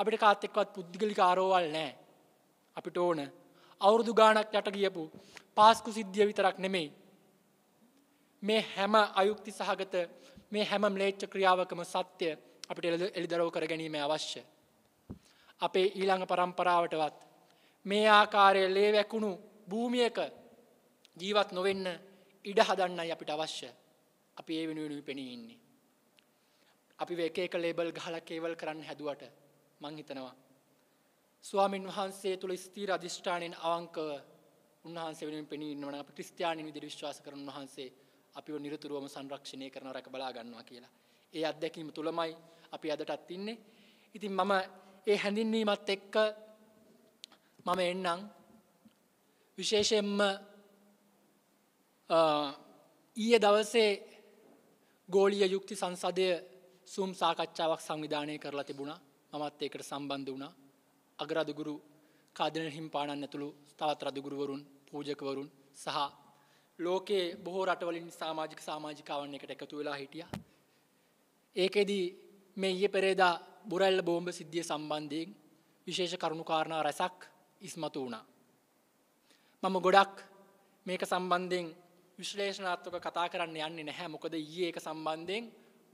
අපිට කාත් එක්වත් පුද්ගලි කාරෝවල් නෑ. අපිට ඕන අවුරුදු ගානක් යට ගියපු පාස්කු සිද්ධිය විතරක් නෙමෙයි. මේ හැම අයුක්ති සහගත මේ හැම ම්ලේච්ච ක්‍රියාවකම සත්‍යය අපිට එළිදරව් කර ගැනීම අවශ්‍ය. අපේ ඊළඟ පරම්පරාවටවත් මේ ආකාරය ලේ වැකුණු භූමියක ජීවත් නොවෙන්න ඉඩ හදන්නයි අපිට අවශ්‍ය අපි ඒ වෙනුවෙනුයි පෙනී ඉන්නේ. අපි වේක එක ලේබල් ගහලා කේවල් කරන්න හැදුවට මං හිතනවා. ස්වාමින් වහන්සේ තුළ ස්තීර අධිෂ්ඨානයෙන් අවංකව උන්වහන්සේ වෙනුවෙන් පෙනී ඉන්නවන අප ක්‍රිස්තියානි විදිහට විශ්වාස කරන උන්වහන්සේ අපිව නිරතුරුවම සංරක්ෂණය කරන රැක බලා ගන්නවා කියලා. ඒ අත්දැකීම තුලමයි අපි අදටත් ඉන්නේ. ඉතින් මම ඒ හැඳින්වීමත් එක්ක මම එන්නම් විශේෂයෙන්ම ඊයේ දවසේ ගෝලීය යුක්ති සංසදය සුම් සාකච්ඡාවක් සංවිධානය කරලා තිබුණා. මමත් ඒකට සම්බන්ධ වුණා අගරදුගුරු කාදන හිම්පාණන් ඇතුළු තවත් රදුගුරුවරුන් පූජකවරුන් සහ ලෝකයේ බොහෝ රටවලින් සාමාජික සාමාජිකාවන් එකට එකතු වෙලා හිටිය. ඒකෙදී මේ ඊය පෙරේදා බුරැල්ල බෝම්භ සිද්ධිය සම්බන්ධයෙන් විශේෂ කරුණුකාරණා රැසක් ඉස්මතු වුණා. මම ගොඩක් මේක සම්බන්ධයෙන් විශ්ලේෂණාත්වක කතා කරන්න යන්නේ නැහැ මොකද ඊයේ ඒක සම්බන්ධයෙන්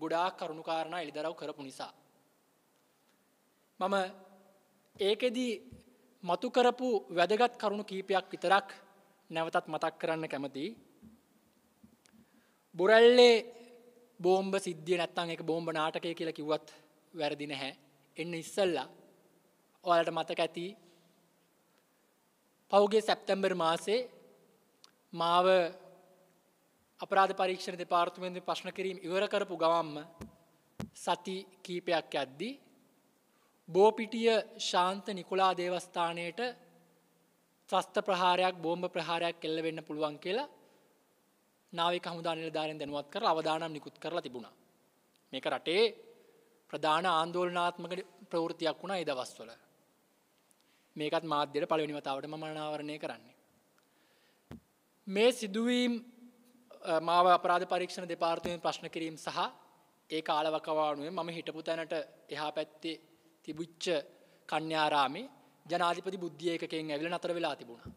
ගොඩාක් කරුණුකාරණා එළිදරව් කරපු නිසා. මම ඒකෙදී මතු කරපු වැදගත් කරුණු කීපයක් විතරක් නැවතත් මතක් කරන්න කැමති. බොරැල්ලේ බෝම්බ සිද්ධිය නැත්තං එක බෝම්බ නාටකය කියලා කිව්වත් වැරදි නැහැ එන්න ඉස්සල්ලා ඔයාලට මතක ඇති පෞගේ සැප්තැම්බර් මාසේ මාව අපරාධ පරීක්ෂණ දෙපාර්තමෙන්ද ප්‍රශ්න කිරීම ඉවර කරපු ගවම්ම සති කීපයක් ඇද්දී බෝපිටිය ශාන්ත නිකුලා දේවස්ථානයට ත්‍රස්ත ප්‍රහාරයක් බෝම්භ ප්‍රහාරයක් කෙල්ල වෙන්න පුළුවන් කියලා නාවක හමුදානිල ධාරෙන් දැනුවත් කර අවධානම් නිකුත් කරලා තිබුණා. මේක රටේ ප්‍රධාන ආන්දෝලනාත්මක ප්‍රවෘතියක් වුණා ඒ දවස්වල. මේකත් මාධ්‍යයට පළවෙනිවතාවට මනාවරණය කරන්නේ. මේ සිදුවීම් මාව අපරාධ පරීක්ෂණ දෙපාර්තයෙන් ප්‍රශ්න කිරීම සහ ඒ කාලවකවානුවේ මම හිටපු තැනට එහා පැත්තේ තිබිච්ච කන්‍යාරාමේ ජනාධිපති බුද්ධිය එකකෙන් ඇවිල්ලා නතර වෙලා තිබුණා.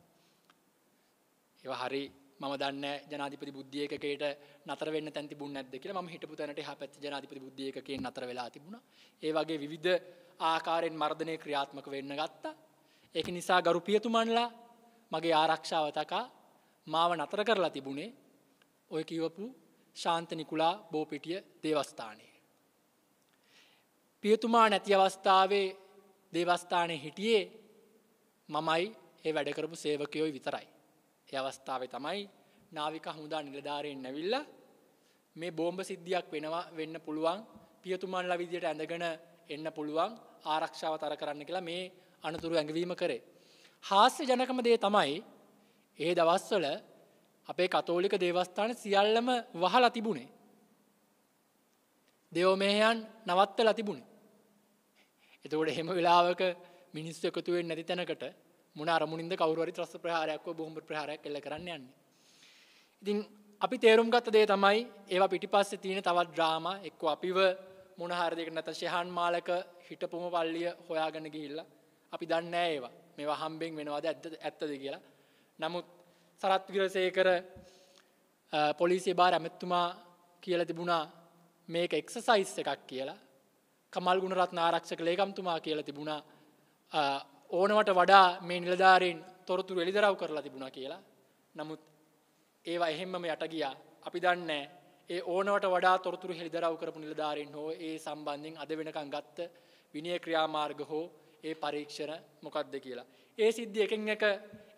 ඒව හරි මම දන්නේ ජනාධිපති බුද්ධිය එකකේට නතර වෙන්න තැන් තිබුණ නැද්ද කියලා මම හිටපු තැනට එහා පැත්තේ ජනාධිපති බුද්ධිය එකකෙන් නතර වෙලා තිබුණා. ඒ වගේ විවිධ ආකාරයෙන් මර්ධනය ක්‍රියාත්මක වෙන්න ගත්තා. ඒක නිසා ගරු පියතුමන්ලා මගේ ආරක්ෂාව තකා මාව නතර කරලා තිබුණේ ඔය කිවපු ශාන්ත නිකුලා බෝපිටිය දේවස්ථානය. පියතුමා නැති අවස්ථාවේ දේවස්ථානය හිටියේ මමයි ඒ වැඩකරපු සේවකයෝයි විතරයි. ඒ අවස්ථාව තමයි නාවික හමුදා නිලධාරයෙන් නැවිල්ල මේ බෝම්භ සිද්ධියක් වෙනවා වෙන්න පුළුවන් පියතුමාන්ලා විදියට ඇඳගෙන එන්න පුළුවන් ආරක්ෂාව තර කරන්න කියලා මේ අනතුරු ඇඟවීම කරේ. හාස්‍ය ජනකම දේ තමයි ඒ දවස්වල අපේ කතෝලික දේවස්ථාන සියල්ලම වහලා තිබුණේ. දෙවෝමේහයන් නවත්තලා තිබුණේ. එතකොට හෙම වෙලාවක මිනිස්ස එකතුවෙන් නැති තැනකට මුණ අරමුණින්ද කවරුවරි ත්‍රස්ස ප්‍රහාරයක්ව බොහොම ප්‍රහාරයක් එල්ල කරන්න යන්න. ඉතින් අපි තේරුම් ගත්ත දේ තමයි ඒවා පිටිපස්ස තියෙන තවත් ද්‍රාම එක්ක අපිව මොනහරදක නැත ශයහන් මාලක හිටපුම පල්ලිය හොයාගන්න ගිහිල්ලා අපි දන්න ඒවා මේවා හම්බෙන් වෙනවාද ඇත්ත ඇත්තද කියලා. නමුත් සරත්විරසයකර පොලිසිය බාර ඇමැත්තුමා කියල තිබුණා මේක එක්සසයිස් එකක් කියලා කමල් ගුණරත් ආරක්ෂක ලේකම්තුමා කියලා තිබුණා ඕනවට වඩා මේ නිලධාරයෙන් තොරතුරු එළිදරව් කරලා තිබුණා කියලා. නමුත් ඒවා එහෙම්මම යට ගියා. අපි දන්නේ ඒ ඕනවට වඩා තොරතුරු හෙළිදරව් කරපු නිලධාරීන් හෝ ඒ සම්බන්ධයෙන් අද වෙනකම් ගත්ත විනය ක්‍රියාමාර්ග හෝ ඒ පරීක්ෂණ මොකක්ද කියලා. ඒ සිද්ධිය එකෙන් එක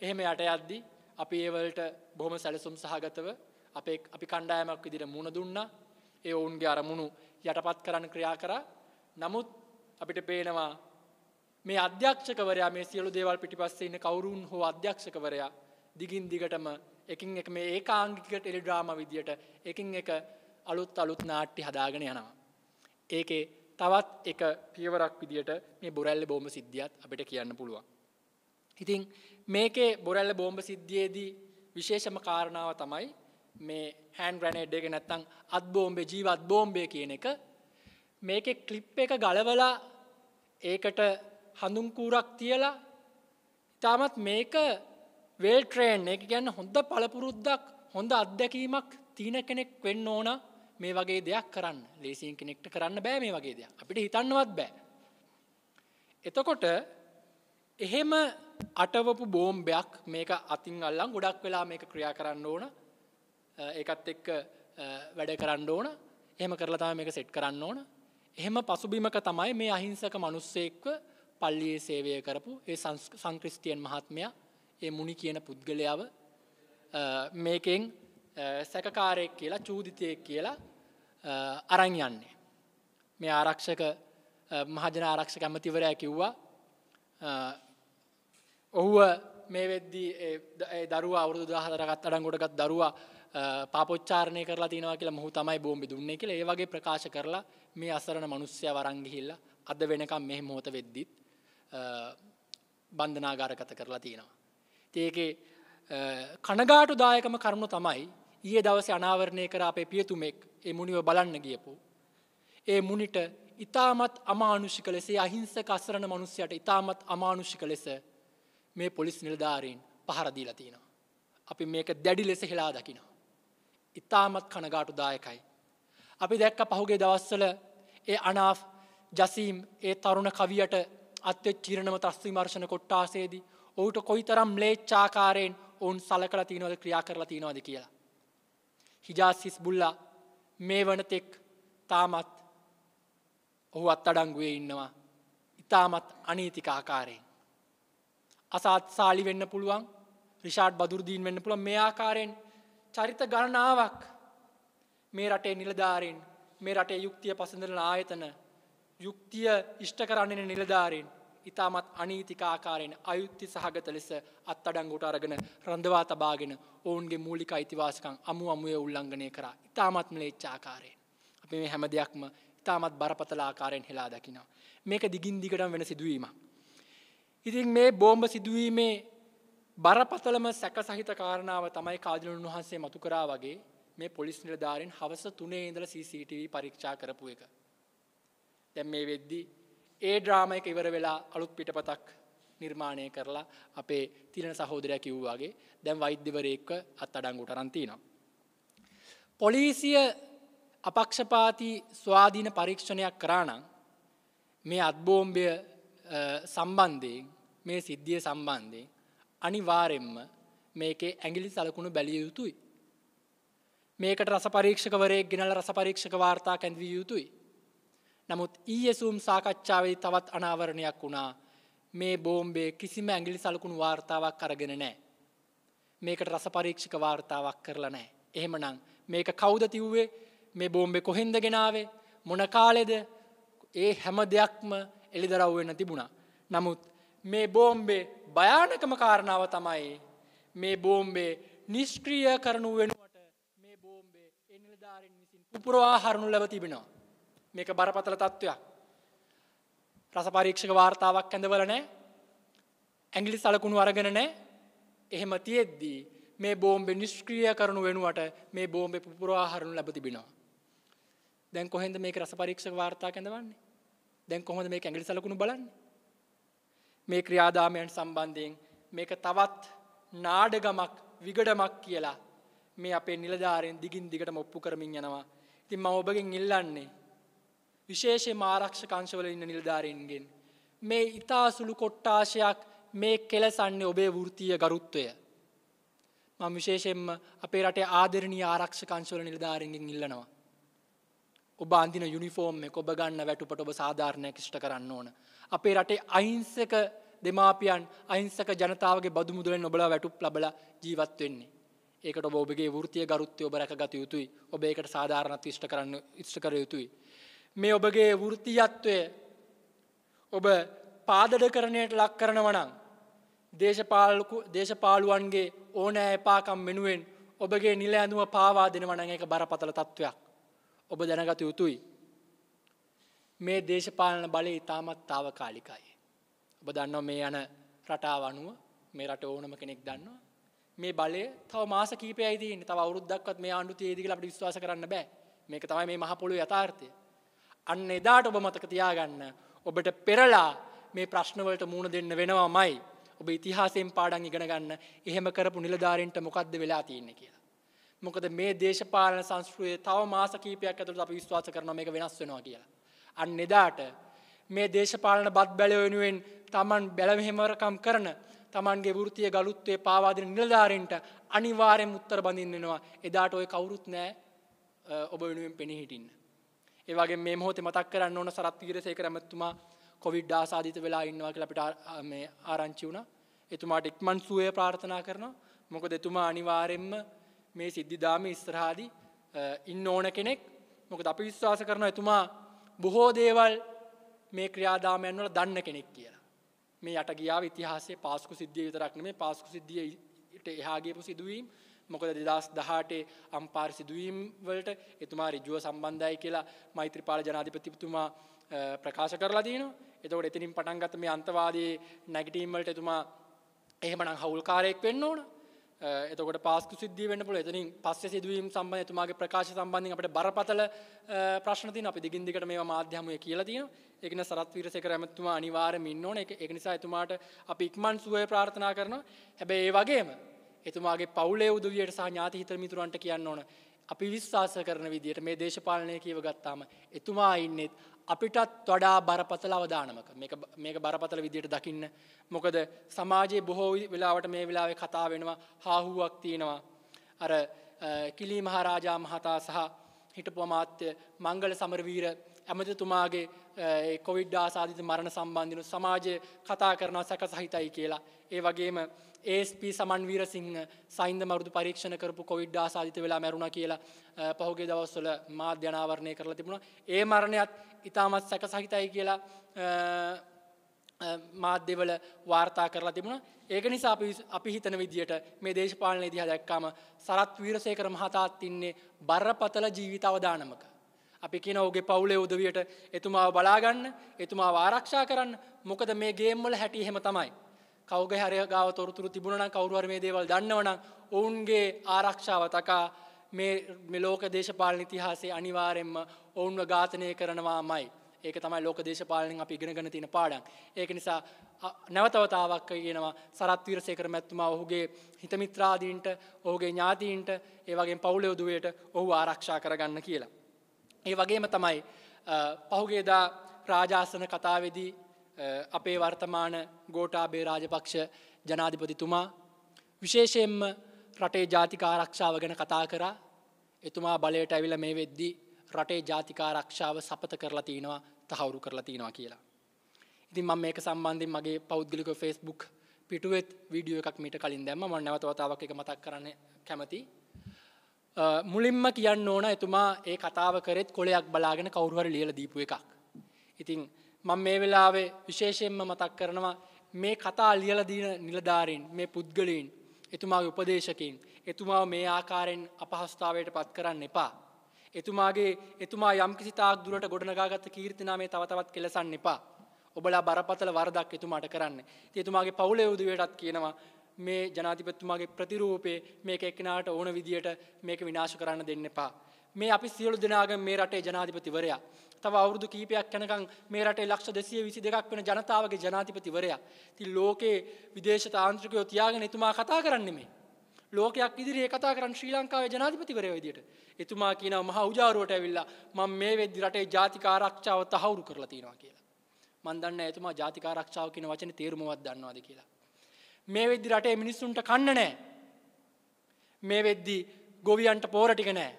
එහෙම යට යද්දි අපි ඒ වලට බොහොම සැලසුම් සහගතව අපේ අපි කණ්ඩායමක් විදිහට මුණ දුන්නා. ඒ ඔවුන්ගේ අරමුණු යටපත් කරන්න ක්‍රියා කරා. නමුත් අපිට පේනවා මේ අධ්‍යක්ෂකවරයා මේ සියලු දේවල් පිටිපස්සේ ඉන්න කවුරුන් හෝ අධ්‍යක්ෂකවරයා දිගින් දිගටම එකින් එක මේ ඒකාංගික ටෙලිඩ්‍රාම විදියට එකින් එක අලුත් අලුත් නාට්‍ය හදාගෙන යනවා. ඒකේ තවත් එක පියවරක් විදියට මේ බොරැල්ල බෝම සිද්ධියත් අපිට කියන්න පුළුවන්. ඉතින් මේකේ බොරැල්ල බෝම්බ සිද්ධියේදී විශේෂම කාරණාව තමයි මේ හැන් ග්‍රනේඩ් එක නැත්තං අත් බෝම්බේ ජීවත් බෝම්බය කියන එක මේක කලිප් එක ගලවලා ඒකට හඳුන්කූරක් තියලා ඉතාමත් මේක වේල් ට්‍රේන් එක ගැන්න හොඳ පළපුරුද්දක් හොඳ අත්දැකීමක් තියන කෙනෙක් වෙන්න ඕන මේ වගේ දෙයක් කරන්න ලේසින් කෙනෙක්ට කරන්න බෑ මේ වගේ දෙයක් අපිට හිතන්නවත් බෑ. එතකොට එහෙම අටවපු බෝම්බයක් මේක අතින් අල්ලං ගොඩක් වෙලා මේක ක්‍රියා කරන්න ඕන ඒකත් එක්ක වැඩ කරන්න ඕන එහෙම කරලා තම මේක සෙට් කරන්න ඕන එහෙම පසුබිමක තමයි මේ අහිංසක මනුස්සයෙක්ව පල්ලියේ සේවය කරපු ඒ සංක්‍රිස්තියන් මහත්මයා ඒ මුනි කියන පුද්ගලයාව මේකෙන් සැකකාරයෙක් කියලා චූදිතයෙක් කියලා අරන් යන්නේ. මේ ආරක්ෂක මහජන ආරක්ෂක ඇමතිවරයා කිව්වා ඔහුව මේ වෙද්දී දරුවා අවුරුදු දහතරගත් අඩංගොඩගත් දරුවා පාපොච්චාරණය කරලා තිනවා කියලා මුහු තමයි බෝම්බි දුන්නේ කියලා ඒ වගේ ප්‍රකාශ කරලා මේ අසරණ මනුස්්‍යය වරංගිහිල්ල අද වෙනකම් මෙහෙ මෝත වෙද්දිත් බන්ධනාගාරකත කරලා තියෙනවා. ඒකේ කනගාටු දායකම කරුණු තමයි ඒ දවස අනාවරණය කර අපේ පියතුමෙක් ඒ මුනිව බලන්න ගියපු. ඒ මුනිට ඉතාමත් අමානුෂික ලෙසේ අහිංස කසරණ මනුස්්‍යයට ඉතාමත් අමානුෂික ලෙස මේ පොලිස් නිලධාරීන් පහරදීලා තියෙනවා. අපි මේක දැඩි ලෙස හෙලා දකිනවා. ඉතාමත් කනගාටු දායකයි අපි දැක්ක පහුගේ දවස්සල ඒ අනාෆ් ජසීම් ඒ තරුණ කවියට අත්‍ය චිරණම ත්‍රස්ති මර්ශණ කොට්ටාසේදී ඔහුට කොයිතරම් ලේච්චාකාරයෙන් ඔවුන් සලකල තියනවද ක්‍රියා කරලා තියනවද කියලා. හිජාසිස් බුල්ලා මේ වනතෙක් තාමත් ඔහු අත් අඩංගුවේ ඉන්නවා ඉතාමත් අනීතික ආකාරයෙන්. අසාත් සාලි වෙන්න පුළුවන් රිෂාඩ් බදුරදීන් වෙන්න පුළුව මේ ආකාරයෙන් චරිත ගණනාවක් මේ රටේ නිලධාරීන් මේ රටේ යුක්තිය පසඳරන ආයතන යුක්තිය ඉෂ්ට කරන්නේ නිලධාරීන් ඉතාමත් අනීතික ආකාරයෙන් අයුක්ති සහගත ලෙස අත්අඩංගුවට අරගෙන රඳවා තබාගෙන ඔවුන්ගේ මූලික අයිතිවාසිකම් අමු අමුවේ උල්ලංඝනය කරා. ඉතාමත් ම්ලේච්ඡ ආකාරයෙන්. අපි මේ හැම දෙයක්ම ඉතාමත් බරපතල ආකාරයෙන් හෙලා දකිනවා. මේක දිගින් දිගටම වෙන සිදුවීමක්. ඉතින් මේ බෝම්බ සිදුවීමේ බරපතලම සැක සහිත කාරණාව තමයි කාදිලුන් වහන්සේ මතු කරා වගේ මේ පොලිස් නිලධාරින් හවස තුනේ ඉඳල CCTV පරීක්ෂා කරපු එක. දැන් මේ වෙද්දි ඒ ඩ්‍රාම එක ඉවර වෙලා අලුත් පිටපතක් නිර්මාණය කරලා අපේ තිලන සහෝදරය කිව්වාගේ දැන් වෛද්‍යවරයෙක්ව අත් අඩංගුට රන්තිනවා. පොලිසිය අපක්ෂපාති ස්වාධීන පරීක්ෂණයක් කරානං මේ අත්බෝම්භය සම්බන්ධයෙන් මේ සිද්ධිය සම්බන්ධයෙන් අනිවාරෙන්ම මේකේ ඇගිලි සලකුණු බැලිය යුතුයි. මේකට රස පරීක්ෂකවරේ ගෙනල රස පරීක්ෂක වාර්තා කැඳවිය යුතුයි. නමුත් ඊයසුම් සාකච්ඡාවේ තවත් අනාවරණයක් වුණා මේ බෝම්බේ කිසිම ඇගිලි සලකුණු වාර්තාවක් අරගෙන නෑ. මේකට රස පරීක්ෂක වාර්තාවක් කරලා නෑ. එහෙමනම් මේක කෞද තිව්වේ මේ බෝම්බෙ කොහෙන්ද ගෙනාවේ මොන කාලෙද ඒ හැම දෙයක්ම එළිදරව්වෙන්න තිබුණා. නමුත් මේ බෝම්බේ භයානකම කාරණාව තමයි මේ බෝම්බේ නිෂ්ක්‍රිය කරනු වෙන උපුරවා හරුණු ලැබ තිබෙනවා. මේක බරපතල තත්ත්වයක්. රස පරීක්ෂක වාර්තාවක් ඇඳවල නෑ ඇගිලි සලකුණු අරගෙන නෑ එහෙම තියෙද්දී මේ බෝම්බෙ නිෂ්ක්‍රිය කරනු වෙනුවට මේ බෝම්බෙ පුරවාහරණු ලැබතිබෙනවා. දැන් කොහෙද මේ රස පරීක්ෂක වාර්තා ඇඳවන්නේ දැන් කොහොද මේ ඇගිලි සලකුණු බලන්න මේ ක්‍රියාදාමයන් සම්බන්ධයෙන් මේක තවත් නාඩගමක් විගඩමක් කියලා මේ අපේ නිලධාරයෙන් දිගින් දිගට මොප්පු කරමින් යනවා ඉතින් මම ඔබගෙන් ඉල්ලන්නේ විශේෂයෙන්ම ආරක්ෂක අංශවල ඉන්න නිලධාරීන්ගෙන් මේ ඊතා සුළු කොට්ටාශයක් මේ කෙලසන්නේ ඔබේ වෘත්තීය ගරුත්වය මම විශේෂයෙන්ම අපේ රටේ ආදරණීය ආරක්ෂක අංශවල නිලධාරීන්ගෙන් ඉල්ලනවා ඔබ අඳින යුනිෆෝම් එක ඔබ ගන්න වැටුපට ඔබ සාධාරණයක් ඉෂ්ට කරන්න ඕන අපේ රටේ අහිංසක දෙමාපියන් අහිංසක ජනතාවගේ බදු මුදුලෙන් ඔබලා වැටුප් ලබලා ජීවත් වෙන්නේ ඒකට ඔබ ඔබගේ වෘතිය ගරුත්වය ඔබ රැකගත යුතුයි ඔබ ඒකට සාධාරණත් විෂ්ට කරන්න ඉෂ්ට කර යුතුයි. මේ ඔබගේ වෘතියත්වය ඔබ පාදඩ කරණයට ලක් කරනවනං දේශපාලුවන්ගේ ඕනෑ එපාකම් වෙනුවෙන් ඔබගේ නිල ඇඳුම පාවා දෙනවන එක බරපතල තත්ත්වයක් ඔබ දැනගත යුතුයි. මේ දේශපාලන බලය ඉතාමත් තාව කාලිකයි. ඔබ දන්න මේ යන රටාව අනුව මේ රට ඕනම කෙනෙක් දන්නවා මේ බලය තව මාස කීපයයි තියෙන්නේ. තව අවුරුද්දක්වත් මේ ආණ්ඩු තියෙදි කියලා අපිට විශ්වාස කරන්න බෑ. මේක තමයි මේ මහ පොළොවේ යථාර්ථය. අන්න එදාට ඔබ මතක තියාගන්න ඔබට පෙරලා මේ ප්‍රශ්නවලට මූණ දෙන්න වෙනවාමයි. ඔබ ඉතිහාසයෙන් පාඩම් ඉගෙන ගන්න එහෙම කරපු නිලධාරීන්ට මොකද්ද වෙලා තියෙන්නේ කියලා. මොකද මේ දේශපාලන සංස්කෘතියේ තව මාස කීපයක් ඇතුළත අපි විශ්වාස කරනවා මේක වෙනස් වෙනවා කියලා. අන්න එදාට මේ දේශපාලන බත් බැල වෙනුවෙන් Taman බැලමෙහෙමරකම් කරන තමන්ගේ වෘතිය ගලුත්වේ පාවාදන නිලධාරෙන්ට අනිවාරයෙන් මුත්තර බඳින්නවා එදාට ඔය කවුරුත් නෑ ඔබ වෙනුවෙන් පෙනහිටින්න. ඒවගේ මේ හෝත මතක් කරන්න ඕන සරත් පිරසේ කරමැත්තුමා කොවිඩ් ආසාධිත වෙලා ඉන්නවා කලපිට ආරංචි වුණ එතුමාට එක්මන් සුවය ප්‍රාර්ථනා කරන මොකද එතුමා අනිවාරෙන්ම මේ සිද්ධිධාම ඉස්ත්‍රහාදි ඉන්න ඕන කෙනෙක් මොක අපි විශ්වාස කරන එතුමා බොහෝ දේවල් මේ ක්‍රියාදාමයන් වල දන්න කෙනෙක් කියලා. මේ යට ගියාව ඉතිහාසේ පාස්කු සිද්ධිය විතරක් නෙමේ පාස්කු සිද්ධියට එහා ගියපු සිදුවීම් මොකද 2018 අම්පාර සිදුවීම් වලට එතුමා ඍජුව සම්බන්ධයි කියලා මෛත්‍රීපාල ජනාධිපතිතුමා ප්‍රකාශ කරලා තිනවා. එතකොට එතනින් පටන් ගත්ත මේ අන්තවාදී නැගිටීම් වලට එතුමා එහෙමනම් හවුල්කාරයෙක් වෙන්න ඕන. Eh, එතකොට පාස්කු සිද්ධිය වන්න පුල එතනින් පස්ස සිදුවීම් සම්බඳ තුමාගේ ප්‍රකාශ සම්බන්ධින් අපට බරපතල eh, ප්‍රශ්නතින් අපි දිගින්දිකට මේ මාධ්‍යමය කියලතිය එකන සරත්වීරසකර ඇමතුමා අනිවාරමින් ඕන එක නිසා එතුමාට අපි ඉක්මන් සුවය ප්‍රාර්ථනා කරන හැබැ ඒ වගේම එතුමාගේ පවුලේ උදවියට සහ ඥාති හිතරමිතුරන්ට කියන්න ඕන අපි විශ්වාස කරන විදියට මේ දේශපාලනය කියව ගත්තාම එතුමා ඉන්නෙත් අපිටත් වඩා බරපතල අවදානමක මේක බරපතල විදියට දකින්න. මොකද සමාජයේ බොහෝ වෙලාවට මේ වෙලාවේ කතා වෙනවා හාහුවක් තියෙනවා. අර කිලී මහරාජා මහතා සහ හිටපු අමාත්‍ය මංගල සමරවීර ඇමතිතුමාගේ කොවිඩ් ආසාධිත මරණ සම්බන්ධිනු සමාජය කතා කරනවා සැක සහිතයි කියලා. ඒ වගේම ඒස්ප සමන්වීර සිංහ සයින්ද මරුදු පරීක්ෂණ කරපු කොවිඩ් ආසාධිත වෙලා මැරුණ කියලා පහුගේ දවස්වල මාධ්‍යනාවරණය කරලා තිබුණ ඒ මරණයත් ඉතාමත් සැක සහිතයි කියලා මාධ්‍යවල වාර්තා කරලා තිබුණ ඒක නිසා අපි හිතන විදියට මේ දේශපාලනය දිහ දැක්කාම සරත් වීරසයකර මහතාත් ඉන්නේ බරපතල ජීවිත අවදානමක. අපි කියන ඔගේ පවුලේ උදවියට එතුමාව බලාගන්න එතුමා ආරක්ෂා කරන්න මොකද මේ ගේම්වල හැටි හෙම තමයි. කවග හරයගාව තොරතුරු තිබුණන කවරුවර මේ දේවල් දන්නවන ඔවුන්ගේ ආරක්ෂාව තකා මේ මෙලෝක දේශපාලන ඉතිහාසේ අනිවාරෙන්ම ඔවුන්ව ඝාතනය කරනවා මයි. ඒක තමයි ලෝක දේශපාලනෙන් අපි ඉගෙනගෙන තියෙන පාඩම්. ඒක නිසා නැවතවතාවක් කියනවා සරත් වීරසේකර මැතිතුමා ඔහුගේ හිතමිත්‍රාදීන්ට, ඔහුගේ ඥාතීන්ට, ඒ වගේම පවුලේ උදුවේට ඔහු ආරක්ෂා කරගන්න කියලා. ඒ වගේම තමයි පහුගේදා රාජාසන කතාවේදී අපේ වර්තමාන ගෝටාබේ රාජපක්ෂ ජනාධිපතිතුමා විශේෂයෙන්ම රටේ ජාතිකාරක්ෂාව ගැන කතා කරා එතුමා බලයට ඇවිල මේ වෙද්දි රටේ ජාතිකාරක්ෂාව සපත කරලා තියෙනවා තහවුරු කරලා තියෙනවා කියලා. ඉතින් මම මේක සම්බන්ධයෙන් මගේ පෞද්ගලික ෆේස්බුක් පිටුවෙත් වීඩියෝ එකක් මීට කලින් දැම්ම මම නැවත වතාවක් එක මතක් කරන්න කැමතියි. මුලින්ම කියන්න ඕන එතුමා ඒ කතාව කරෙත් කොලයක් බලාගෙන කවුරුහරි ලියලා දීපු එකක්. ඉතින් මං මේ වෙලාවේ විශේෂයෙන්ම මතක් කරනවා මේ කතා ලියල දීන නිලධාරීන් මේ පුද්ගලීන් එතුමාගේ උපදේශකින් එතුමා මේ ආකාරයෙන් අපහස්ථාවයට පත් කරන්න එපා. එතුමාගේ එතුමා යම්කිසි තාක් දුරට ගොඩනගාගත කීර්තිනාමේ තවතවත් කෙලසන්න එපා. ඔබලා බරපතල වරදක් එතුමාට කරන්න. එතුමාගේ පවුලේ උදවියටත් කියනවා මේ ජනාතිපතුමාගේ ප්‍රතිරූපේ මේක එක්කෙනාට ඕන විදියට මේක විනාශ කරන්න දෙන්න එපා. මේ අපි සියලු දෙනාග මේ රටේ ජනාධිපතිවරයා. තව අවුරුදු කීපයක් යනකම් මේ රටේ ලක්ෂ දෙසිය විසි දෙකක් වෙන ජනතාවගේ ජනාධිපතිවරයා. ති ලෝකයේ විදේශ තාන්ත්‍රිකයෝ තියාගෙන එතුමා කතා කරන්නෙමේ. ලෝකයක් ඉදිරියේ කතා කරන්න ශ්‍රී ලංකාවේ ජනාධිපතිවරය විදියට. එතුමා කියන මහ උජාරුවට ඇවිල්ලා මම මේ වෙද්දි රටේ ජාතික ආරක්ෂාව තහවුරු කරලා තියෙනවා කියලා. මන් දන්න එතුමා ජාතික ආරක්ෂාව කියන වචනේ තේරුමවත් දන්නවාද කියලා. මේ වෙද්දි රටේ මිනිස්සුන්ට කන්න නෑ. මේ වෙද්දි ගොවියන්ට පෝර ටික නෑ.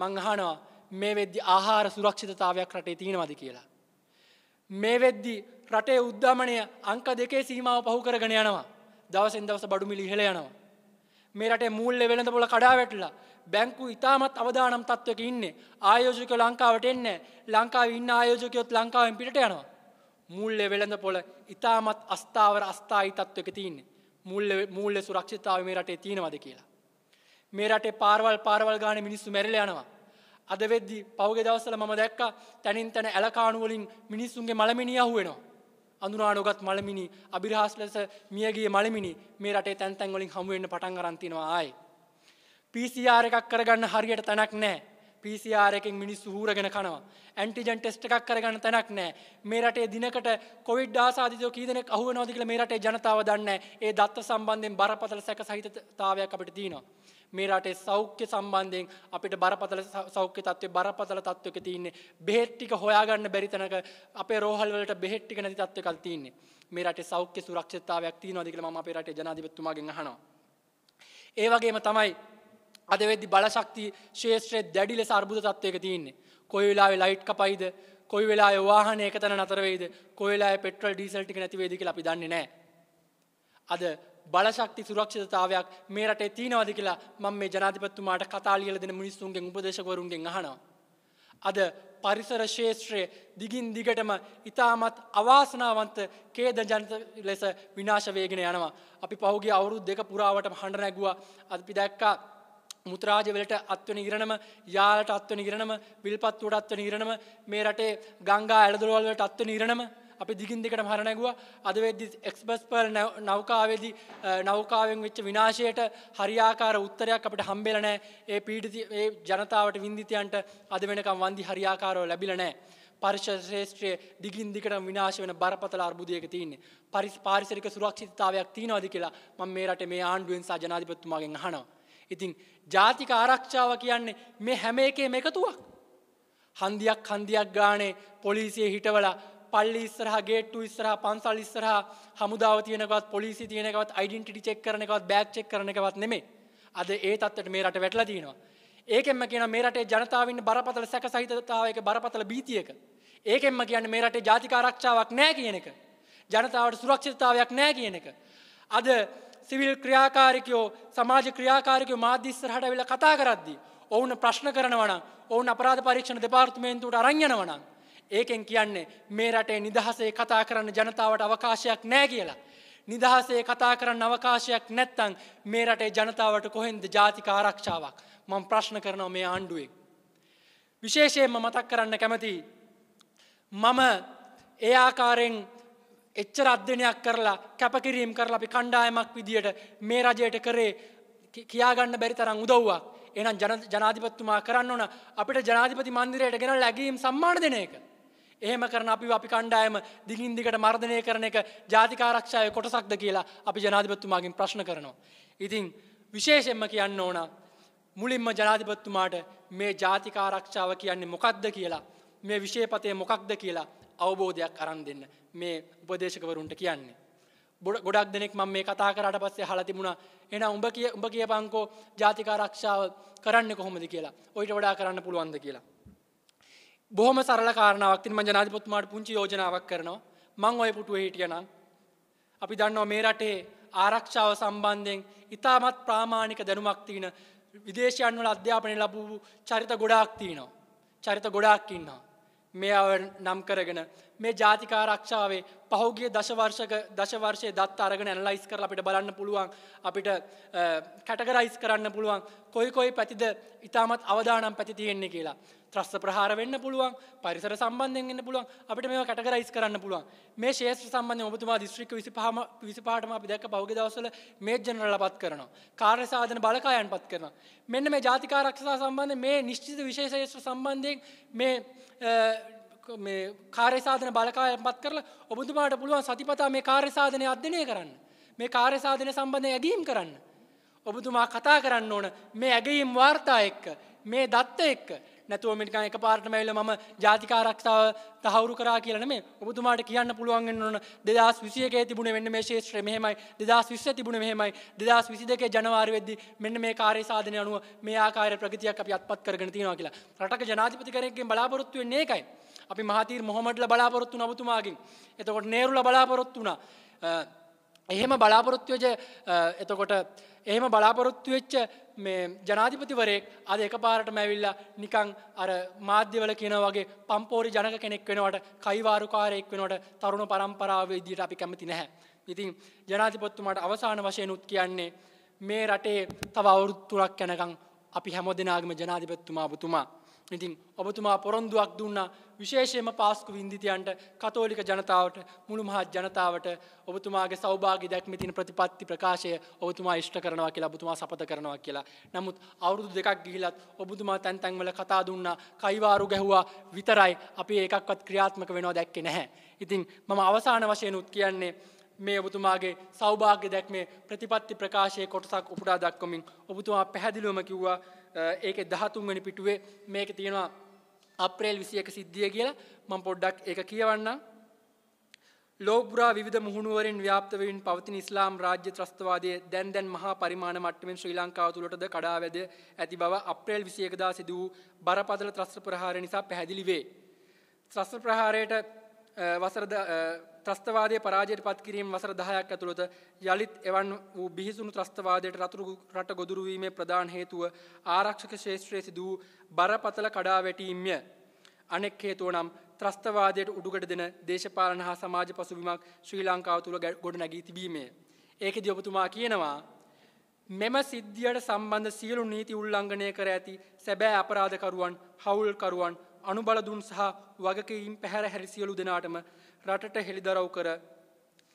මංහනවා මේ වෙද්දි ආහාර සුරක්ෂිතතාවයක් රටේ තියෙනවද කියලා. මේ වෙද්දි රටේ උද්ධමනය අංක දෙකේ සීමාව පහු කරගෙන යනවා දවසෙන් දවස බඩුමිලි හෙළ යනවා. මේ රටේ මුල්ල වෙළඳ පොල කඩාවැටලා බැංකු ඉතාමත් අවදානම් තත්වක ඉන්නේ ආයෝජක ලංකාවට එන්න ලංකාව ඉන්න ආයෝජකයොත් ලංකාවෙන් පිට යනවා. මුල්ල වෙළඳ පොල ඉතාමත් අස්ථාවර අස්ථායි තත්වක තියන්නේ මුල්ල මුල්ල සුරක්ෂිතාව මේ රටේ තියෙනවද කියලා. මේ රටේ පාරවල් පාරවල් ගාන මිනිස්සු මැරල යනවා. අද වෙද්දි පෞගෙ දවසල මම දැක්ක තැනින් තැන ඇලකානුවලින් මිනිස්සුන්ගේ මළමිනි අහුවෙනවා. අඳුනානොගත් මළමිනි අභිරහස් ලෙස මියගේ මළමිනි මේ රටේ තැන්තැන්වලින් හමුවෙන්න පටන් අරන්තිනවා ආයි. පිසිR එකක් කරගන්න හරියට තැනක් නෑ. පිසිR එකෙන් මිනිස්සු හූරගෙන කනවා. ඇන්ටිජන් ටෙස්ට් එකක් කරගන්න තැනක් නෑ. මේ රටේ දිනකට කොවිඩ් ආසාදිතයෝ කී දෙනෙක් අහුවෙනවද කියලා මේ රටේ ජනතාව දන්නේ නැහැ. ඒ දත්ත සම්බන්ධයෙන් බරපතල සැක සහිතතාවයක් අපිට තියෙනවා. මේ රටේ සෞඛ්‍ය සම්බන්ධයෙන් අපිට බරපතල සෞඛ්‍ය තත්ත්වය බරපතල තත්ත්වක තියන්නේ බෙහෙට්ටික හොයාගන්න බැරිතනක අපේ රෝහල් වලට බෙහෙට්ටික නැති තත්ත්වකල් තියන්නේ මේ රටේ සෞඛ්‍ය සුරක්ෂතාවයක් තියෙනවද කියලා මම අපේ රටේ ජනාධිපතිතුමාගෙන් අහනවා ඒ වගේම තමයි අද වෙද්දි බලශක්ති ශේෂ්ත්‍රයේ දැඩි ලෙස අර්බුද තත්ත්වයක තියන්නේ කොයි වෙලාවේ ලයිට් කපයිද කොයි වෙලාවේ වාහන එකතන නතර වෙයිද කොයි වෙලාවේ පෙට්‍රල් ඩීසල් ටික නැති වෙයිද කියලා අපි දන්නේ නැහැ අද බලශක්ති සුරක්ෂතාවයක් මේ රටේ තියනවද කියලා මම මේ ජනාධිපත්තුමාට කතාලියල දෙන මිනිස්සුන්ගේ උපදේශකවරුන්ගෙන් අහනවා. අද පරිසර ශේත්‍රයේ දිගින් දිගටම ඉතාමත් අවාසනාවන්ත කේද ජනත ලෙස විනාශවේගෙන යනවා. අපි පහුගේ අවුරුද් දෙක පුරාවට හඬ නැගුවා අපි දැක්කා මුත්‍රාජවලට අත්වන ඉරණම යාලට අත්වන ඉරණම විල්පත්තුවට අත්වන ඉරණම මේ රටේ ගංගා ඇලදුරවල්වලට අත්වන ඉරණම අපි දිගින් දෙකට හර නැගුවා අද වෙද්දි එක්ස්බස් පර් නෞකාවේදී නෞකාවෙන් වෙච්ච විනාශයට හරියාකාර උත්තරයක් අපිට හම්බෙලා නැහැ ඒ පීඩිත ඒ ජනතාවට වින්දිතයන්ට අද වෙනකම් වන්දි හරියාකාරව ලැබිලා නැහැ පරිශශේෂත්‍රය දිගින් දිකට විනාශ වන බරපතල අර්බුදයක තියන්නේ පරිස් පාරිසරික සුරක්ෂිතාවයක් තියනවද කියලා මම මේ රට මේ ආණ්ඩුවෙන් සා ජනාධිපතුමාගෙන් අහනවා. ඉතින් ජාතික ආරක්ෂාව කියන්නේ මේ හැම එකේ එකතුවක්. හන්දියක් හන්දියක් ගානේ පොලිසිය හිටවලා පල්ලි ඉස්සරහ ගේට්ටු ඉස්සරහ පන්සල් ඉස්සරහ හමුදාව තියෙනකවත් පොලිසි තියෙනකවත් අයිඩෙන්ටිටි චෙක් කරන එකවත් බෑග් චෙක් කරන එකවත් නෙමෙයි. අද ඒ තත්ත්වයට මේ රට වැටලා තියෙනවා. ඒකෙන්ම කියන මේ රටේ ජනතාව ඉන්න බරපතල සැකසහිතතාවයක බරපතල බීතියක. ඒකෙන්ම කියන්නේ මේ රටේ ජාතික ආරක්ෂාවක් නැහැ කියන එක. ජනතාවට සුරක්ෂිතතාවයක් නැහැ කියන එක. අද සිවිල් ක්‍රියාකාරිකයෝ සමාජ ක්‍රියාකාරිකයෝ මාධ්‍ය ඉස්සරහට ඇවිල්ලා කතා කරද්දී ඔවුන් ප්‍රශ්න කරනවා නම් ඔවුන් අපරාධ පරීක්ෂණ දෙපාර්තමේන්තුවට අරන් යනවා නම් ඒකෙන් කියන්නේ මේ රටේ නිදහසේ කතා කරන්න ජනතාවට අවකාශයක් නෑ කියලා. නිදහසේ කතා කරන්න අවකාශයක් නැත්තං මේ රටේ ජනතාවට කොහෙන්ද ජාතික ආරක්ෂාවක් මං ප්‍රශ්න කරනවා මේ ආණ්ඩුවෙක්. විශේෂයෙන්ම මතක් කරන්න කැමති. මම ඒ ආකාරයෙන් එච්චර අධ්‍යනයක් කරලා කැපකිරීම් කරලා අපි කණ්ඩායමක් විදියට මේ රජයට කරේ කියාගන්න බැරි තරම් උදව්වක්. එනම් ජනාධිපත්තුමා කරන්න ඕන අපිට ජනාධිපති මන්දිරයට ගෙන ලැගීම් සම්මාන දෙන එක. එහෙම කරන අපි අපි කණ්ඩායම දිගින් දිගට මර්ධනය කරන එක ජාතිකාරක්ෂාවේ කොටසක්ද කියලා අපි ජනාධිපතිතුමාගෙන් ප්‍රශ්න කරනවා. ඉතින් විශේෂයෙන්ම කියන්න ඕන මුලින්ම ජනාධිපතිතුමාට මේ ජාතිකාරක්ෂාව කියන්නේ මොකක්ද කියලා මේ විශේෂපතේ මොකක්ද කියලා අවබෝධයක් අරන් දෙන්න මේ උපදේශකවරුන්ට කියන්නේ. ගොඩක් දෙනෙක් මම මේ කතා කරාට පස්සේ අහලා තිබුණා එහෙනම් උඹ කිය උඹ කියපන්කෝ ජාතිකාරක්ෂාව කරන්න කොහොමද කියලා. ඔයිට වඩා කරන්න පුළුවන්ද කියලා. බොහොම සරල කාරණාවක් මං ජනාධිපතුමාට පුංචි යෝජනාවක් කරනවා මං ඔය පුටුව හිටියනම් අපි දන්නවා මේ රටේ ආරක්ෂාව සම්බන්ධයෙන් ඉතාමත් ප්‍රාමාණික දැනුමක් තියෙන විදේශයන් වල අධ්‍යාපනය ලැබූ චරිත ගොඩාක් තියෙනවා. චරිත ගොඩාක් ඉන්නවා. මේව නම් කරගෙන මේ ජාතික ආරක්ෂාවේ පහුගිය දශවර්ෂක දශවර්ෂයේ දත්ත අරගෙන ඇනලයිස් කරලා අපිට බලන්න පුළුවන් අපිට කැටගරයිස් කරන්න පුළුවන් කොයි කොයි පැතිද ඉතාමත් අවදානම් පැති තියෙන්නේ කියලා. ත්‍රස්ස ප්‍රහාර වෙන්න පුළුවන් පරිසර සම්බන්ධයෙන් එන්න පුළුවන් අපිට මේවා කැටගරයිස් කරන්න පුළුවන් මේ ශේෂ්ත්‍ර සම්බන්ධයෙන් ඔබතුමා දිස්ත්‍රික්ක 25ම 25ටම අපි දැක්ක පහුගිය දවස්වල මේජර් ජෙනරල්ලාපත් කරනවා කාර්ය සාධන බලකායන්පත් කරනවා මෙන්න මේ ජාතික ආරක්ෂා සම්බන්ධයෙන් මේ නිශ්චිත විශේෂ ශේෂ්ත්‍ර සම්බන්ධයෙන් මේ මේ කාර්යසාධන බලකායම් පත් කරලා ඔබතුමාට පුළුවන් සතිපතා මේ කාර්යසාධනය අධ්‍යනය කරන්න. මේ කාර්යසාධනය සම්බන්ධය ඇගීම් කරන්න. ඔබතුමා කතා කරන්න ඕන මේ ඇගීම් වාර්තා එක්ක මේ දත්ත එක්ක නැතුව මිටිකන් එක පාරටම ඇවිල්ලා මම ජාතික ආරක්ෂාව තහවුරු කරා කියලා නෙමෙයි. ඔබතුමාට කියන්න පුළුවන් වෙන්න ඕන 2021 තිබුණේ මෙන්න මේ ශාස්ත්‍රය මෙහෙමයි 2020 තිබුණේ මෙහෙමයි 2022 ජනවාරි වෙද්දි මෙන්න මේ කාර්ය සාධනය අනුව මේ ආකාරයේ ප්‍රගතියක් අපි අත්පත් කරගෙන තියෙනවා කියලා. රටක ජනාධිපති කෙනෙක්ගෙන් බලාපොරොත්තු වෙන්නේ ඒකයි. අපි මහතීර් මොහොමඩ්ලා බලාපොරොත්තු වුණා ඔබතුමාගෙන්. එතකොට නේරුලා බලාපොරොත්තු වුණා. එහෙම බලාපොරොත්තුවජ එතකොට එහෙම බලාපොරොත්තු වෙච්ච මේ ජනාධිපතිවරයෙක් අද එක පාරට මැවිල්ලා නිකං අර මාධ්‍යවල කියන වගේ පම්පෝරි ජනක කෙනෙක් වෙනවට කයිවාරුකාරයෙක් වෙනට තරුණ පරම්පරාව විදියට අපි කැමති නැහැ. ඉතින් ජනාධිපොත්තුමට අවසාන වශයෙන් උත් කියන්නේ මේ රටේ තව අවුරුත්තුරක් යැනකං අපි හැමො දෙනාගම ජනාධිපත්තුමා බුතුමා. ඉතින් ඔබතුමා පොරොන්දුවක් දුන්නා විශේෂයම පාස්කු වින්දිතයන්ට කතෝලික ජනතාවට මුළු මහත් ජනතාවට ඔබතුමාගේ සෞභාග දැක්මතින ප්‍රතිපත්ති ප්‍රකාශය ඔබතුමා ෂ්ට කරනවා කියලා ඔබතුමා සපත කරනවා කියලා. නමුත් අවුරුදු දෙකක් ගිහිලත් ඔබතුමා තැන්තැන්වල කතා දුන්නා කයිවාරු ගැහුවා විතරයි අපි ඒකක්වත් ක්‍රියාත්මක වෙනවා දැක්කේ නැහැ. ඉතින් මම අවසාන වශයෙන් උත් කියන්නේ මේ ඔබතුමාගේ සෞභාග්‍ය දැක්මේ ප්‍රතිපත්ති ප්‍රකාශය කොටසක් උපුටා දක්වමින් ඔබතුමා පැහැදිලුවම කිව්වා ඒක දහතුන්වැනි පිටුවේ මේක තියෙනවා අප්‍රේල් විසි එක සිද්ධිය කියලා මං පොඩ්ඩක් එක කියවන්න. ලෝබරා විධ මුහුණුවරින් ව්‍යාපතවන් පවතින ස්ලාම් රාජ්‍ය ත්‍රස්තවාදය දැන් දැන් මහා පරිමාණ මට්ටමෙන් ශ්‍රී ලංකාව තුළටද කඩාවැද ඇති බව අප්‍රේල් විසියකදා සිදූ බරපදල ත්‍රස්ත්‍ර ප්‍රහාර නිසා පැහැදිලිවේ. ත්‍රස්ත්‍ර ප්‍රහාරයට වසර ත්‍රස්තවාදය පරාජයට පත්කිරීම වසර දහයක් ඇතුළත යළිත් එවන් වූ බිහිසුණු ත්‍රස්තවාදයට රතුරු රට ගොදුරුවීමේ ප්‍රධාන හේතුව ආරක්ෂක ශේෂත්‍රයේ සිදූ බරපතල කඩා වැටීම්ය. අනෙක් හේතුව නම් ත්‍රස්තවාදයට උඩුගට දෙන දේශපාලන හා සමාජ පසුබිමක් ශ්‍රී ලංකාව තුළ ගොඩ නැගී තිබීමේ. ඒක දිඔපතුමා කියනවා. මෙම සිද්ධියට සම්බන්ධ සියලු නීති උල්ලංඝනය කර ඇති සැබෑ අපරාධකරුවන් හවුල්කරුවන් අනුබලදුන් සහ වගකීම් පැහැර හැරි සියලු දෙනාටම රටට හෙළිදරව් කර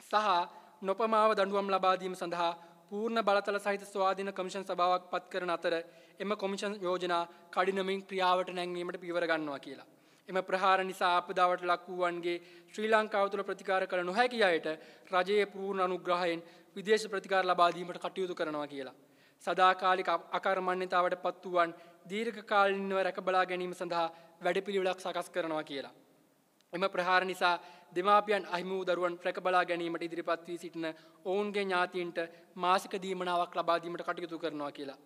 සහ නොපමාව දඩුවම් ලබාදීම සඳහා පූර්ණ බලතල සහිත ස්වාධීන කමිෂන් සභාවක් පත් කරන අතර එම කොමිෂන් යෝජනා කඩිනමින් ක්‍රියාවට නැංවීමට පිවරගන්නවා කියලා. එම ප්‍රහාර නිසා ආපදාවට ලක් වූවන්ගේ ශ්‍රී ලංකාව තුළ ප්‍රතිකාර කළ නොහැකි අයට රජයේ පූර්ණ අනුග්‍රහයෙන් විදේශ ප්‍රතිකාර ලබාදීමට කටයුතු කරනවා කියලා. සදාකාලික අකර්මණ්‍යතාවට පත් වූවන් දීර්ඝකාලින්ව රැකබලා ගැනීම සඳහා වැඩපිළිවෙලක් සකස් කරනවා කියලා. එම ප්‍රහාර නිසා දෙමාපියන් අහිමූ දරුවන් රැකබලා ගැනීමට ඉදිරිපත් වී සිටින ඔවුන්ගේ ඥාතීන්ට මාසික දීමනාවක් ලබාදීමට කටයුතු කරනවා කියලා.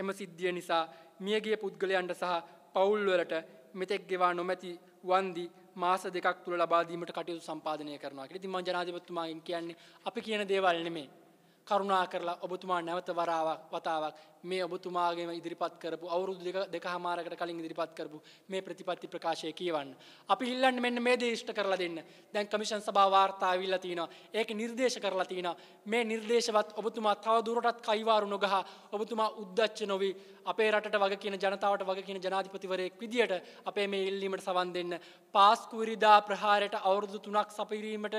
එම සිද්ධිය නිසා මියගිය පුද්ගලයන්ට සහ පවුල්වලට මෙතෙක් ගෙවා නොමැති වන්දි මාස දෙකක් තුළ ලබාදීමට කටයුතු සම්පාදනය කරනවා කියලා. ඉතින් මම ජනාධිපතිතුමාගෙන් කියන්නේ අපි කියන දේවල් නෙමෙයි. කරුණා කරලා ඔබතුමා නැවත වරාවක් වතාවක් මේ ඔබතුමාගේම ඉදිරිපත් කරපු අවුරුදු දෙක හමාරකට කලින් ඉදිරිපත් කරපු මේ ප්‍රතිපත්ති ප්‍රකාශය කියවන්න. අපි ඉල්ලන්න මෙන්න මේ දේෂ්ට කරලා දෙන්න දැන් කමිෂන් සභා වාර්තාවිල්ල තියෙනවා ඒක නිර්දේශ කරලා තියෙනවා මේ නිර්දේශවත් ඔබතුමා තවදුරටත් කයිවාරු නොගහ ඔබතුමා උද්දච්ච නොවී අපේ රටට වග කියන ජනතාවට වග කියන ජනාධිපතිවරයෙක් විදියට අපේ මේ ඉල්ලීමට සවන් දෙන්න පාස්කුවිරිදා ප්‍රහාරයට අවුරුදු තුනක් සපිරීමට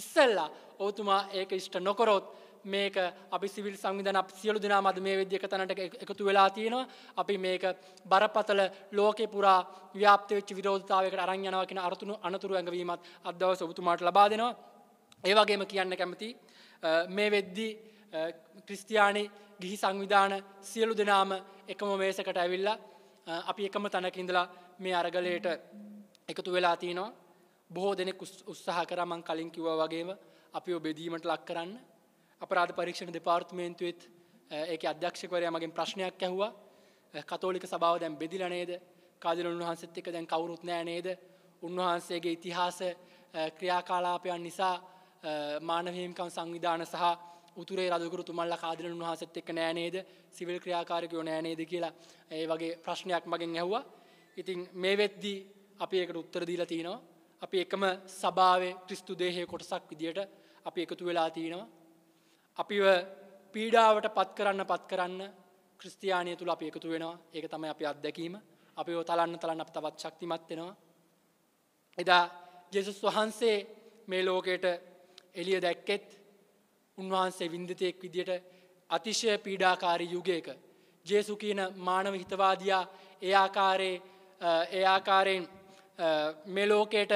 ඉස්සල්ලා ඔවතුමා ඒක ඉෂ්ට නොකොරොත් මේක අපි සිවිල් සංවිධන අප සියලු දෙනා මද මේ විද්‍යක තැනට එකතු වෙලා තියෙනවා අපි මේක බරපතල ලෝකෙ පුරා ව්‍යාප්තවෙච්ච විරෝධතාවකට අරංයනවකින අරතුනු අනතුරු ඇඟවීමත් අදවස ඔබතුමාට ලබා දෙනවා ඒවගේම කියන්න කැමති මේ වෙද්දි ක්‍රිස්තියානි ගිහි සංවිධාන සියලු දෙනාම එකම මේසකට ඇවිල්ලා අපි එකම තැනකින්දලා මේ අරගලයට එකතු වෙලා තියනවා බොහෝ දෙනෙක් උත්සාහ කරමන් කලින් කිව්ව වගේම අපි ඔබෙදීමට ලක් කරන්න අපරාධ පරීක්ෂණ දෙපාර්තමේන්තුවත් ඒක අධ්‍යක්ෂකවරයා මගින් ප්‍රශ්නයක් ඇහවා කතෝලික සභාව දැන් බෙදිල නේද කාදිල උන්වහන්සත් එක දැන් කවුරුත් නෑ නේද උන්වහන්සේගේ ඉතිහාස ක්‍රියාකාලාපයන් නිසා මානවහිමිකම් සංවිධාන සහ උතුරේ රදකරු තුමල්ල කාදිල උන්වහන්සත් එක් නෑ නේද සිවිල් ක්‍රියාකාරකයෝ නෑ නේද කියලා ඒ වගේ ප්‍රශ්නයක් මගෙන් ඇහ්වා ඉතින් මේ වෙද්දී අපි ඒකට උත්තර දීලා තියෙනවා අපි එකම සභාවේ ක්‍රිස්තු දේහය කොටසක් විදියට අපි එකතු වෙලා තියෙනවා අපිව පීඩාවට පත් කරන්න පත් කරන්න ක්‍රස්තියානය තුළ අප එකතු වෙනවා ඒක තම අපි අත්දැකීම අපි ෝ තලන්න තලන්න අප තවත් ශක්තිමත්වෙනවා. එදා ජෙසුස් වහන්සේ මේ ලෝකයට එලිය දැක්කෙත් උන්වහන්සේ විින්දතයෙක් විදියට අතිශය පීඩාකාරී යුගයක. ජේසු කියන මානව හිතවාදයා එයාකාරේ එයාකාරයෙන් මෙලෝකයට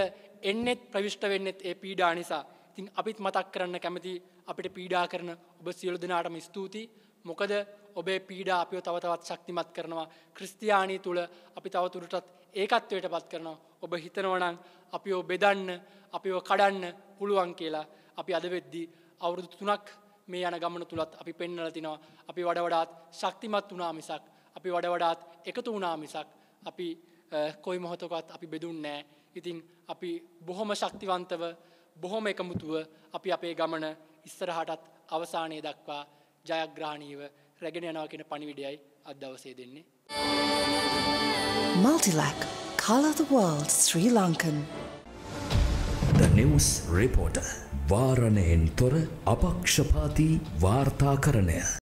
එන්නෙත් ප්‍රවිෂ්ට වෙන්නෙත් ඒ පීඩා නිසා තින් අපිත් මතක් කරන්න කැමති අපිට පීඩා කරන ඔබ සියලු දෙනාටම ස්තුතියි. මොකද ඔබේ පීඩා අපිව තවතවත් ශක්තිමත් කරනවා ක්‍රිස්තියානී තුළ අපි තවතුරටත් ඒකත්වයට පත් කරනවා. ඔබ හිතනවනං අපිෝ බෙදන්න අපිව කඩන්න පුළුවන් කියලා අපි අදවෙද්දී අවුරුදු තුනක් මේ යන ගමන තුළත් අපි පෙන්නලතිනවා අපි වඩවඩාත් ශක්තිමත් වනාමිසක් අපි වඩවඩාත් එකතු වනාමිසක් අපි කොයි මොහොතකත් අපි බෙදුන් නෑ ඉතින් අපි බොහොම ශක්තිවන්තව බොහොම එකමුතුව අපි අපේ ගමන ඉස්සරහටත් අවසානයේ දක්වා ජයග්‍රහණීව රැගෙන යනවා කියන පණිවිඩයයි අද දවසේ දෙන්නේ. Multilac Color the World Sri Lankan The News Reporter වාරණයෙන් තොර අපක්ෂපාති වාර්තාකරණය